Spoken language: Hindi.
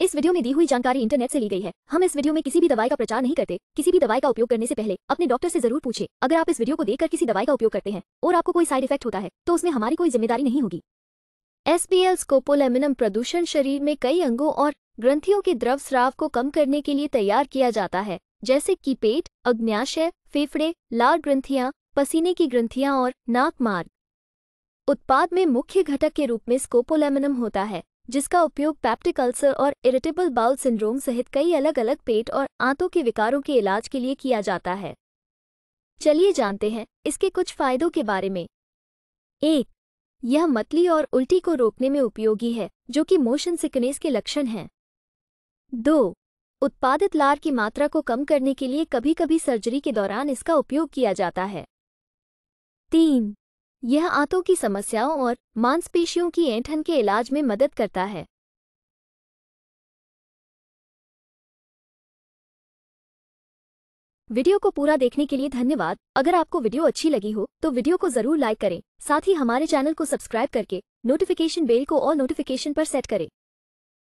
इस वीडियो में दी हुई जानकारी इंटरनेट से ली गई है हम इस वीडियो में किसी भी दवाई का प्रचार नहीं करते किसी भी दवाई का उपयोग करने से पहले अपने डॉक्टर से जरूर पूछे अगर आप इस वीडियो को देखकर किसी दवाई का उपयोग करते हैं और आपको कोई साइड इफेक्ट होता है तो उसमें हमारी कोई जिम्मेदारी नहीं होगी एसपीएल स्कोपोलेमिनम प्रदूषण शरीर में कई अंगों और ग्रंथियों के द्रव स्राव को कम करने के लिए तैयार किया जाता है जैसे कि पेट अग्न्याशय फेफड़े लाल ग्रंथियां पसीने की ग्रंथियां और नाक मार्ग उत्पाद में मुख्य घटक के रूप में स्कोपोलेमिनम होता है जिसका उपयोग पैप्टिक अल्सर और इरिटेबल बाउल सिंड्रोम सहित कई अलग अलग पेट और आंतों के विकारों के इलाज के लिए किया जाता है चलिए जानते हैं इसके कुछ फायदों के बारे में एक यह मतली और उल्टी को रोकने में उपयोगी है जो कि मोशन सिकनेस के लक्षण हैं दो उत्पादित लार की मात्रा को कम करने के लिए कभी कभी सर्जरी के दौरान इसका उपयोग किया जाता है तीन यह आंतों की समस्याओं और मांसपेशियों की ऐंठन के इलाज में मदद करता है वीडियो को पूरा देखने के लिए धन्यवाद अगर आपको वीडियो अच्छी लगी हो तो वीडियो को जरूर लाइक करें साथ ही हमारे चैनल को सब्सक्राइब करके नोटिफिकेशन बेल को और नोटिफिकेशन पर सेट करें